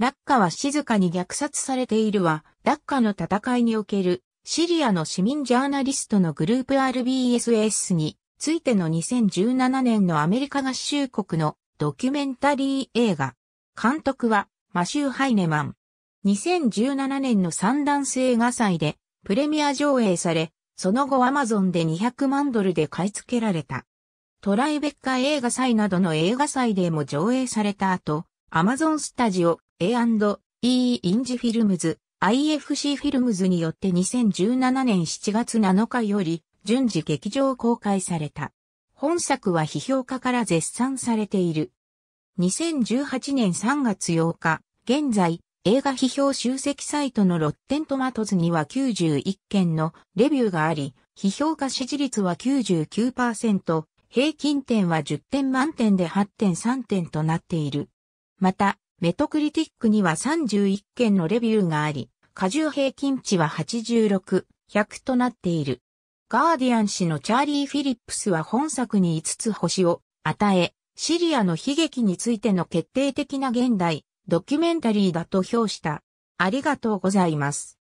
ラッカは静かに虐殺されているは、ラッカの戦いにおけるシリアの市民ジャーナリストのグループ RBSS についての2017年のアメリカ合衆国のドキュメンタリー映画。監督はマシュー・ハイネマン。2017年の三段性映画祭でプレミア上映され、その後アマゾンで200万ドルで買い付けられた。トライベッカ映画祭などの映画祭でも上映された後、アマゾンスタジオ A&E インジフィルムズ IFC フィルムズによって2017年7月7日より順次劇場公開された。本作は批評家から絶賛されている。2018年3月8日、現在、映画批評集積サイトのロッテントマトズには91件のレビューがあり、批評家支持率は99%、平均点は10点満点で8.3点となっている。また、メトクリティックには31件のレビューがあり、過重平均値は86、100となっている。ガーディアン氏のチャーリー・フィリップスは本作に5つ星を与え、シリアの悲劇についての決定的な現代、ドキュメンタリーだと評した。ありがとうございます。